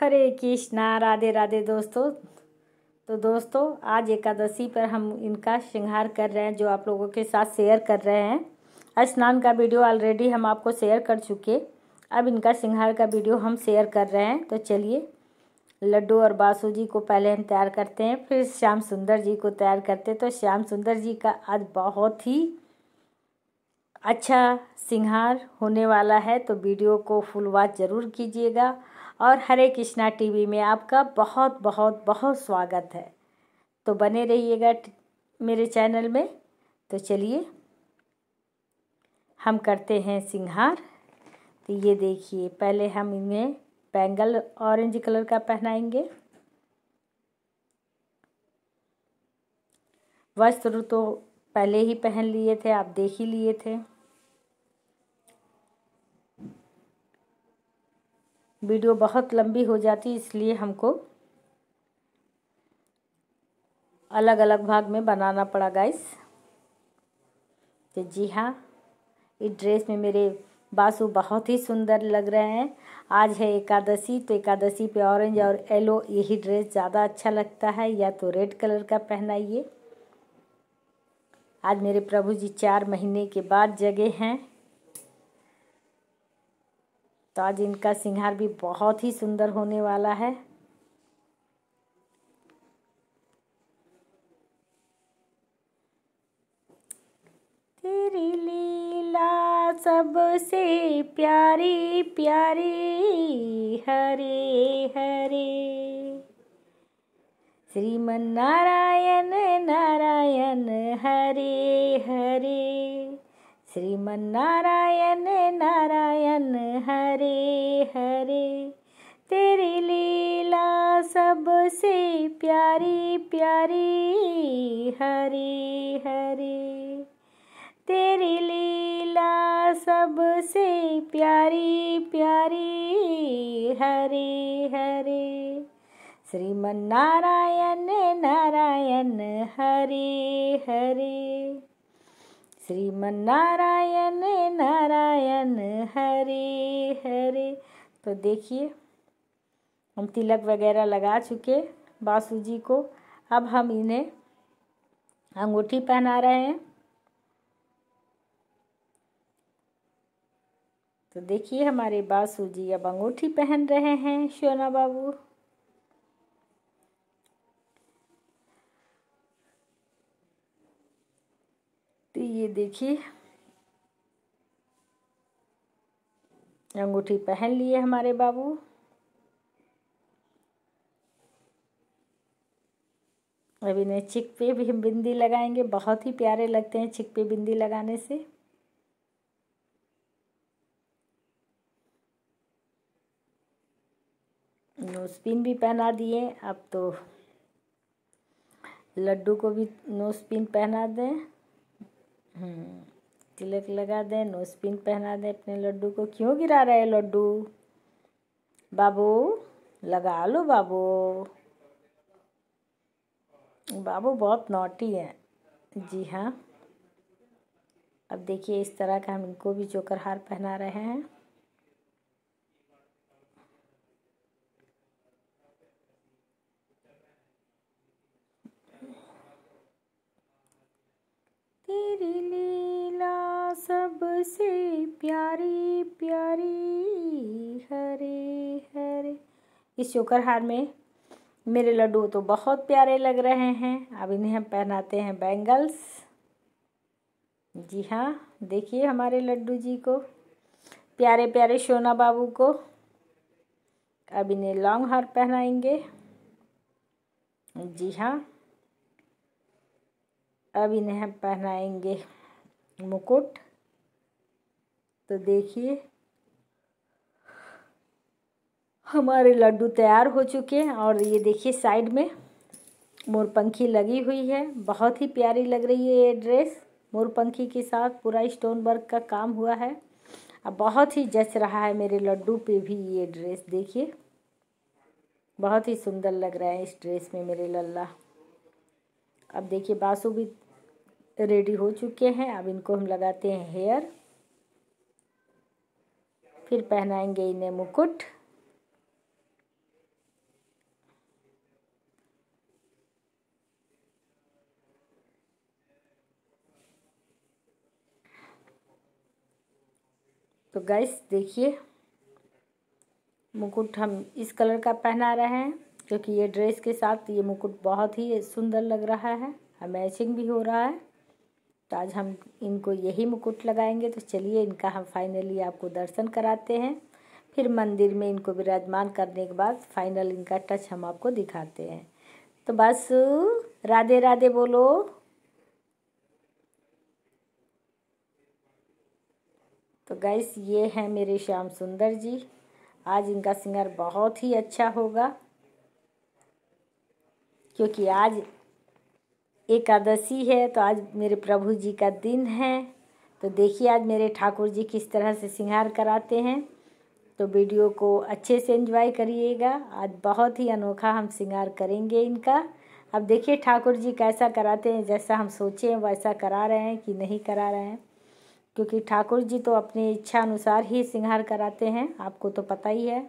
हरे कृष्णा राधे राधे दोस्तों तो दोस्तों आज एकादशी पर हम इनका श्रृंगार कर रहे हैं जो आप लोगों के साथ शेयर कर रहे हैं स्नान का वीडियो ऑलरेडी हम आपको शेयर कर चुके अब इनका श्रृंगार का वीडियो हम शेयर कर रहे हैं तो चलिए लड्डू और बासु जी को पहले हम तैयार करते हैं फिर श्याम सुंदर जी को तैयार करते हैं तो श्याम सुंदर जी का आज बहुत ही अच्छा सिंहार होने वाला है तो वीडियो को फुल वॉच ज़रूर कीजिएगा और हरे कृष्णा टीवी में आपका बहुत बहुत बहुत स्वागत है तो बने रहिएगा मेरे चैनल में तो चलिए हम करते हैं सिंगार तो ये देखिए पहले हम इन्हें बैंगल ऑरेंज कलर का पहनाएंगे वस्त्र तो पहले ही पहन लिए थे आप देख ही लिए थे वीडियो बहुत लंबी हो जाती इसलिए हमको अलग अलग भाग में बनाना पड़ा गाइस तो जी हाँ इस ड्रेस में मेरे बासु बहुत ही सुंदर लग रहे हैं आज है एकादशी तो एकादशी पे ऑरेंज और येलो यही ड्रेस ज़्यादा अच्छा लगता है या तो रेड कलर का पहनाइए आज मेरे प्रभु जी चार महीने के बाद जगे हैं तो आज इनका सिंगार भी बहुत ही सुंदर होने वाला है तेरी लीला सबसे प्यारी प्यारी हरे हरे श्रीमन नारायण नारायण हरे हरे श्रीमारायण नारायण हरे हरे तेरी लीला सबसे प्यारी प्यारी हरे हरे तेरी लीला सबसे प्यारी प्यारी हरे हरे श्रीमारायण नारायण हरे हरे श्रीमनारायण नारायण नारायण हरे हरे तो देखिए हम तिलक वगैरह लगा चुके बासु जी को अब हम इन्हें अंगूठी पहना रहे हैं तो देखिए हमारे बासु जी अब अंगूठी पहन रहे हैं शोना बाबू तो ये देखिए अंगूठी पहन लिए हमारे बाबू अभी ने चिक पे भी बिंदी लगाएंगे बहुत ही प्यारे लगते हैं चिक पे बिंदी लगाने से नोज पिन भी पहना दिए अब तो लड्डू को भी नोज पिन पहना दें हम्म, तिलक लगा दें नोज पिन पहना दें अपने लड्डू को क्यों गिरा रहे लड्डू बाबू लगा लो बाबू बाबू बहुत नोटी है जी हाँ अब देखिए इस तरह का हम इनको भी चोकर हार पहना रहे हैं सबसे प्यारी प्यारी हरे हरे इस चोकर हार में मेरे लड्डू तो बहुत प्यारे लग रहे हैं अब इन्हें हम पहनाते हैं बैंगल्स जी हाँ देखिए हमारे लड्डू जी को प्यारे प्यारे सोना बाबू को अब इन्हें लॉन्ग हार पहनाएंगे जी हाँ अब इन्हें हम पहनाएंगे मुकुट तो देखिए हमारे लड्डू तैयार हो चुके हैं और ये देखिए साइड में मोरपंखी लगी हुई है बहुत ही प्यारी लग रही है ये ड्रेस मोरपंखी के साथ पूरा स्टोन वर्क का काम हुआ है अब बहुत ही जच रहा है मेरे लड्डू पे भी ये ड्रेस देखिए बहुत ही सुंदर लग रहा है इस ड्रेस में मेरे लल्ला अब देखिए बासु भी रेडी हो चुके हैं अब इनको हम लगाते हैं हेयर फिर पहनाएंगे इन्हें मुकुट तो गैस देखिए मुकुट हम इस कलर का पहना रहे हैं क्योंकि ये ड्रेस के साथ ये मुकुट बहुत ही सुंदर लग रहा है और मैचिंग भी हो रहा है तो आज हम इनको यही मुकुट लगाएंगे तो चलिए इनका हम फाइनली आपको दर्शन कराते हैं फिर मंदिर में इनको विराजमान करने के बाद फाइनल इनका टच हम आपको दिखाते हैं तो बस राधे राधे बोलो तो गैस ये हैं मेरे श्याम सुंदर जी आज इनका सिंगर बहुत ही अच्छा होगा क्योंकि आज एकादशी है तो आज मेरे प्रभु जी का दिन है तो देखिए आज मेरे ठाकुर जी किस तरह से सिंगार कराते हैं तो वीडियो को अच्छे से एंजॉय करिएगा आज बहुत ही अनोखा हम सिंगार करेंगे इनका अब देखिए ठाकुर जी कैसा कराते हैं जैसा हम सोचे हैं वैसा करा रहे हैं कि नहीं करा रहे हैं क्योंकि ठाकुर जी तो अपनी इच्छा अनुसार ही सिंगार कराते हैं आपको तो पता ही है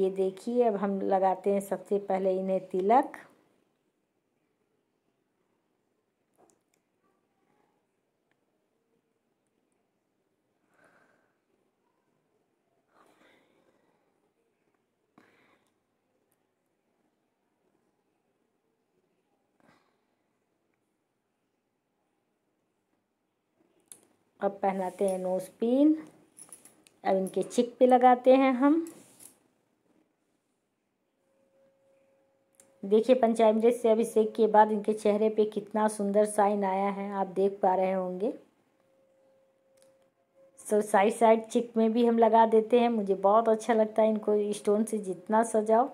ये देखिए अब हम लगाते हैं सबसे पहले इन्हें तिलक अब पहनाते हैं नोज पिन अब इनके चिक पे लगाते हैं हम देखिए पंचायत से अभिषेक के बाद इनके चेहरे पे कितना सुंदर साइन आया है आप देख पा रहे होंगे सो साइड साइड चिक में भी हम लगा देते हैं मुझे बहुत अच्छा लगता है इनको स्टोन से जितना सजाओ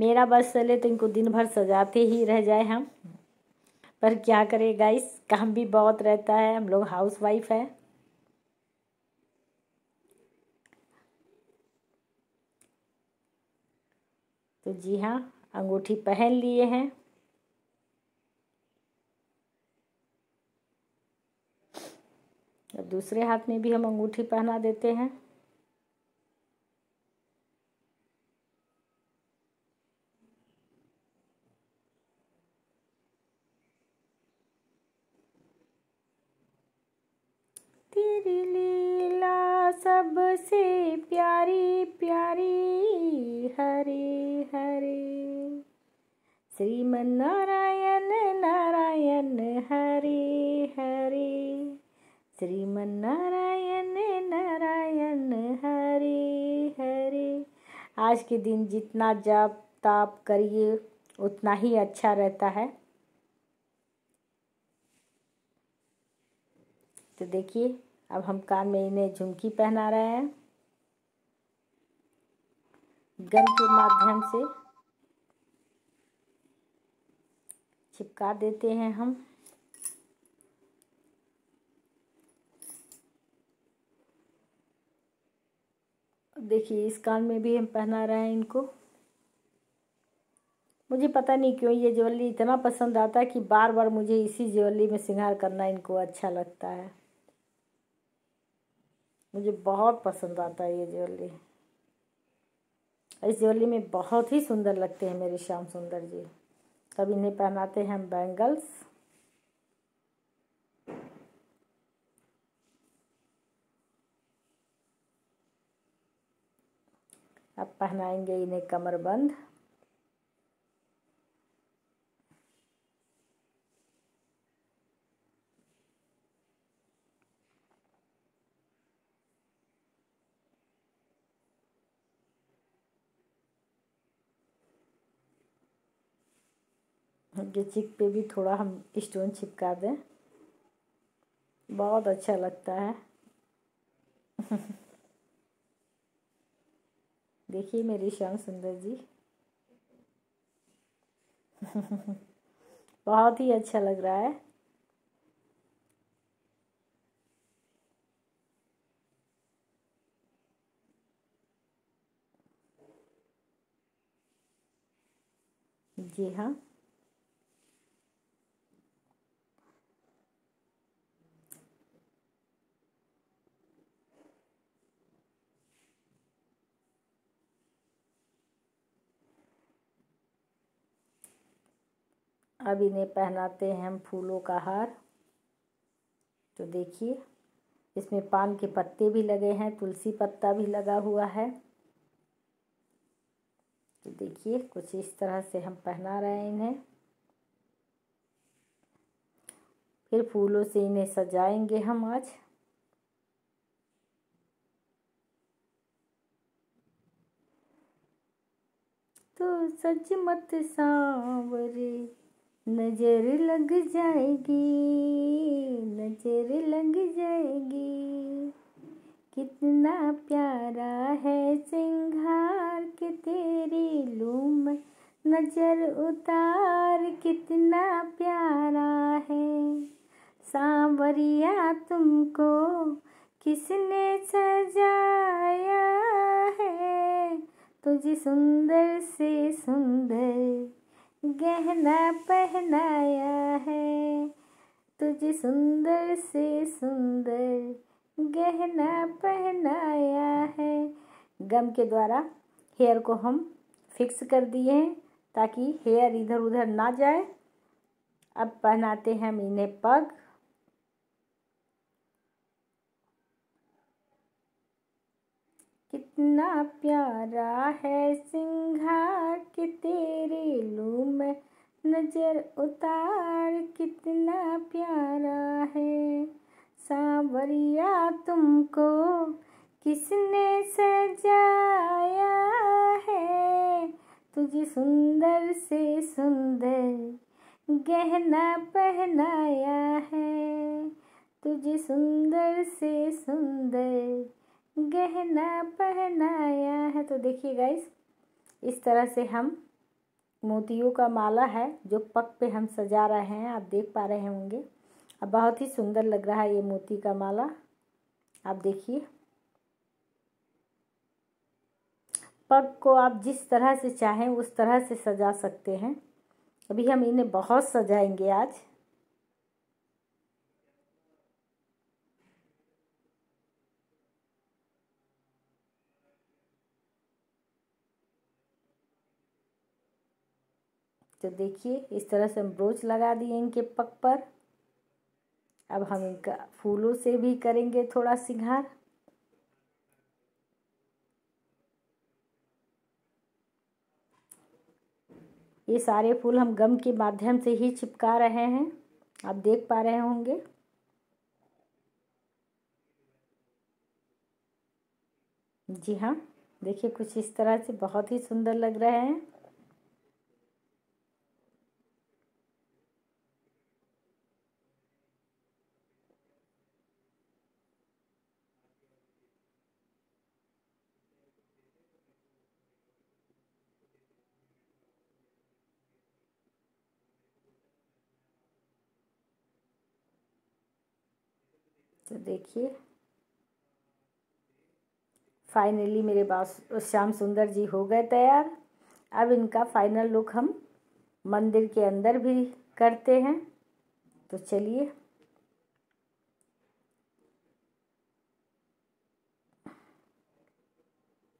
मेरा बस चले तो इनको दिन भर सजाते ही रह जाए हम पर क्या करें गाइस काम भी बहुत रहता है हम लोग हाउस वाइफ है तो जी हाँ अंगूठी पहन लिए हैं अब दूसरे हाथ में भी हम अंगूठी पहना देते हैं तेरी लीला सबसे प्यारी प्यारी हरे हरे श्रीमन नारायण नारायण हरे हरे श्रीमन नारायण नारायण हरे हरे आज के दिन जितना जाप ताप करिए उतना ही अच्छा रहता है तो देखिए अब हम कान में इन्हें झुमकी पहना रहे हैं गम के माध्यम से चिपका देते हैं हम देखिए इस कान में भी हम पहना रहे हैं इनको मुझे पता नहीं क्यों ये ज्वेलरी इतना पसंद आता है कि बार बार मुझे इसी ज्वेलरी में श्रृंगार करना इनको अच्छा लगता है मुझे बहुत पसंद आता है ये ज्वेलरी इस ज्वेलरी में बहुत ही सुंदर लगते हैं मेरे श्याम सुंदर जी तब इन्हें पहनाते हैं हम बैंगल्स अब पहनाएंगे इन्हें कमरबंद जो चिक पे भी थोड़ा हम स्टोन छिपका दें बहुत अच्छा लगता है देखिए मेरी श्याम सुंदर जी बहुत ही अच्छा लग रहा है जी हाँ अब इन्हें पहनाते हैं हम फूलों का हार तो देखिए इसमें पान के पत्ते भी लगे हैं तुलसी पत्ता भी लगा हुआ है तो देखिए कुछ इस तरह से हम पहना रहे हैं इन्हें फिर फूलों से इन्हें सजाएंगे हम आज तो सज मत सांवरे नजर लग जाएगी नजर लग जाएगी कितना प्यारा है सिंगार के तेरी लूम नजर उतार कितना प्यारा है सांवरिया तुमको किसने सजाया है तुझे सुंदर से सुंदर गहना पहनाया है तुझे सुंदर से सुंदर गहना पहनाया है गम के द्वारा हेयर को हम फिक्स कर दिए हैं ताकि हेयर इधर उधर ना जाए अब पहनाते हैं हम इन्हें पग कितना प्यारा है सिंघा कि तेरे लू में नजर उतार कितना प्यारा है सांवरिया तुमको किसने सजाया है तुझे सुंदर से सुंदर गहना पहनाया है तुझे सुंदर से सुंदर गहना पहनाया है तो देखिए गाइस इस तरह से हम मोतियों का माला है जो पक पे हम सजा रहे हैं आप देख पा रहे होंगे अब बहुत ही सुंदर लग रहा है ये मोती का माला आप देखिए पग को आप जिस तरह से चाहें उस तरह से सजा सकते हैं अभी हम इन्हें बहुत सजाएंगे आज तो देखिए इस तरह से हम ब्रोच लगा दिए इनके पग पर अब हम इनका फूलों से भी करेंगे थोड़ा सिंगार ये सारे फूल हम गम के माध्यम से ही चिपका रहे हैं आप देख पा रहे होंगे जी हाँ देखिए कुछ इस तरह से बहुत ही सुंदर लग रहे हैं तो देखिए फाइनली मेरे पास श्याम सुंदर जी हो गए तैयार अब इनका फाइनल लुक हम मंदिर के अंदर भी करते हैं तो चलिए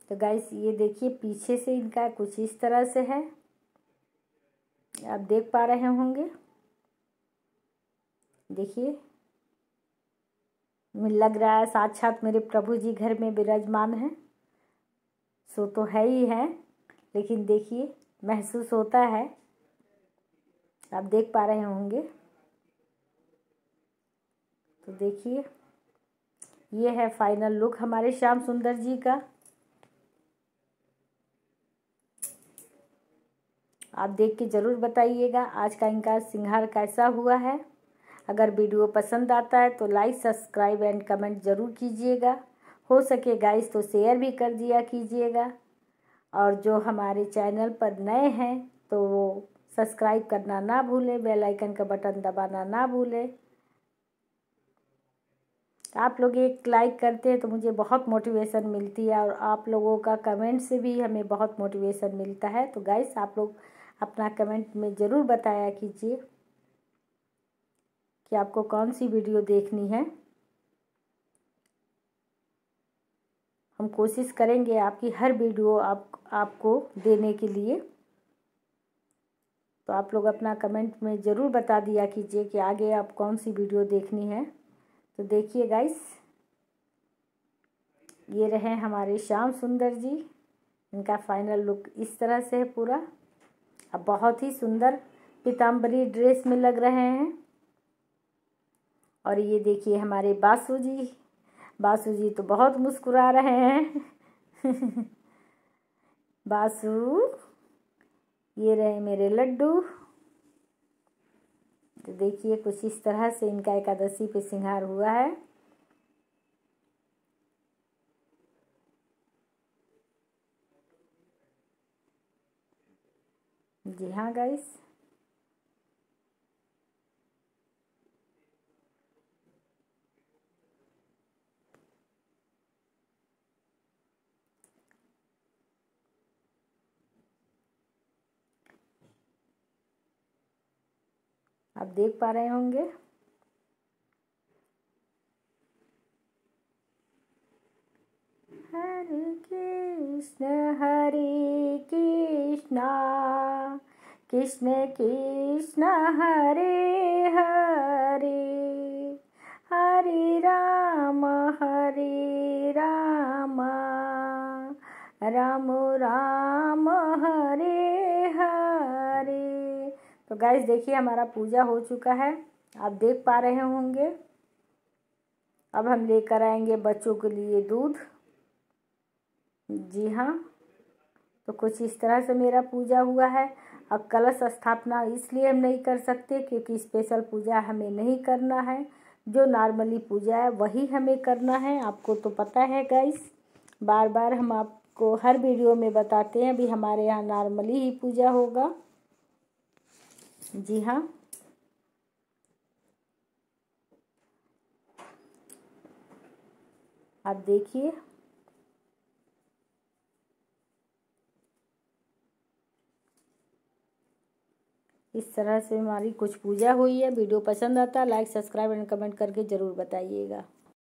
तो गाइस ये देखिए पीछे से इनका कुछ इस तरह से है आप देख पा रहे होंगे देखिए लग रहा है साक्षात मेरे प्रभु जी घर में विराजमान हैं सो तो है ही है लेकिन देखिए महसूस होता है आप देख पा रहे होंगे तो देखिए ये है फाइनल लुक हमारे श्याम सुंदर जी का आप देख के ज़रूर बताइएगा आज का इनका सिंगार कैसा हुआ है अगर वीडियो पसंद आता है तो लाइक सब्सक्राइब एंड कमेंट ज़रूर कीजिएगा हो सके गाइस तो शेयर भी कर दिया कीजिएगा और जो हमारे चैनल पर नए हैं तो वो सब्सक्राइब करना ना भूलें बेल आइकन का बटन दबाना ना भूलें आप लोग एक लाइक करते हैं तो मुझे बहुत मोटिवेशन मिलती है और आप लोगों का कमेंट से भी हमें बहुत मोटिवेशन मिलता है तो गाइस आप लोग अपना कमेंट में ज़रूर बताया कीजिए कि आपको कौन सी वीडियो देखनी है हम कोशिश करेंगे आपकी हर वीडियो आप आपको देने के लिए तो आप लोग अपना कमेंट में ज़रूर बता दिया कीजिए कि आगे आप कौन सी वीडियो देखनी है तो देखिए गाइस ये रहे हमारे श्याम सुंदर जी इनका फाइनल लुक इस तरह से है पूरा अब बहुत ही सुंदर पीताम्बरी ड्रेस में लग रहे हैं और ये देखिए हमारे बासु जी बासु जी तो बहुत मुस्कुरा रहे हैं बासु ये रहे मेरे लड्डू तो देखिए कुछ इस तरह से इनका एकादशी पे श्रृंगार हुआ है जी हाँ गाइस देख पा रहे होंगे हरे कृष्ण हरे कृष्णा कृष्ण कृष्ण हरे गैस देखिए हमारा पूजा हो चुका है आप देख पा रहे होंगे अब हम लेकर आएंगे बच्चों के लिए दूध जी हाँ तो कुछ इस तरह से मेरा पूजा हुआ है अब कलश स्थापना इसलिए हम नहीं कर सकते क्योंकि स्पेशल पूजा हमें नहीं करना है जो नॉर्मली पूजा है वही हमें करना है आपको तो पता है गाइस बार बार हम आपको हर वीडियो में बताते हैं अभी हमारे यहाँ नॉर्मली ही पूजा होगा जी हाँ आप देखिए इस तरह से हमारी कुछ पूजा हुई है वीडियो पसंद आता है लाइक सब्सक्राइब एंड कमेंट करके ज़रूर बताइएगा